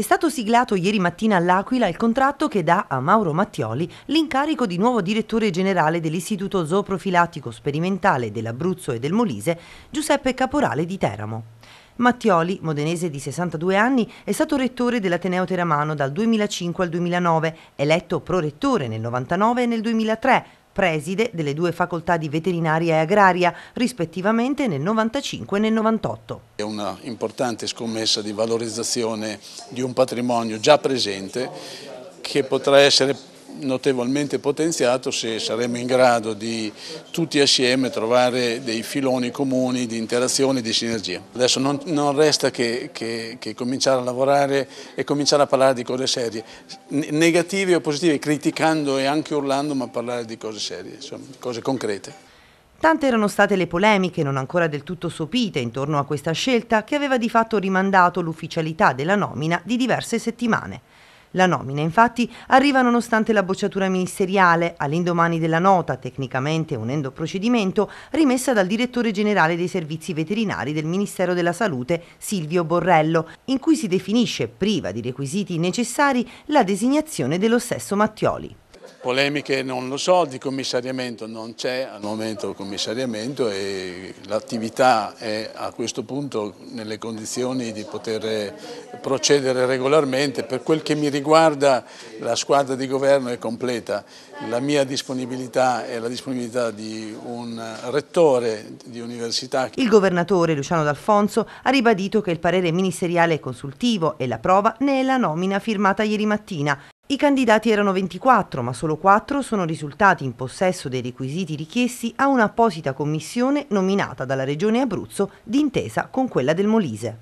È stato siglato ieri mattina all'Aquila il contratto che dà a Mauro Mattioli l'incarico di nuovo direttore generale dell'Istituto Zooprofilattico Sperimentale dell'Abruzzo e del Molise, Giuseppe Caporale di Teramo. Mattioli, modenese di 62 anni, è stato rettore dell'Ateneo Teramano dal 2005 al 2009, eletto prorettore nel 99 e nel 2003, preside delle due facoltà di veterinaria e agraria, rispettivamente nel 95 e nel 98. È una importante scommessa di valorizzazione di un patrimonio già presente che potrà essere notevolmente potenziato se saremo in grado di tutti assieme trovare dei filoni comuni di interazione e di sinergia. Adesso non, non resta che, che, che, cominciare a lavorare e cominciare a parlare di cose serie, negative o positive, criticando e anche urlando, ma parlare di cose serie, insomma, cose concrete. Tante erano state le polemiche, non ancora del tutto sopite, intorno a questa scelta che aveva di fatto rimandato l'ufficialità della nomina di diverse settimane. La nomina infatti arriva nonostante la bocciatura ministeriale, all'indomani della nota, tecnicamente unendo procedimento, rimessa dal direttore generale dei servizi veterinari del Ministero della Salute, Silvio Borrello, in cui si definisce priva di requisiti necessari la designazione dello stesso Mattioli. Polemiche non lo so, di commissariamento non c'è al momento commissariamento e l'attività è a questo punto nelle condizioni di poter procedere regolarmente. Per quel che mi riguarda la squadra di governo è completa, la mia disponibilità è la disponibilità di un rettore di università. Il governatore Luciano D'Alfonso ha ribadito che il parere ministeriale è consultivo e la prova ne è la nomina firmata ieri mattina. I candidati erano 24, ma solo 4 sono risultati in possesso dei requisiti richiesti a un'apposita commissione nominata dalla Regione Abruzzo d'intesa con quella del Molise.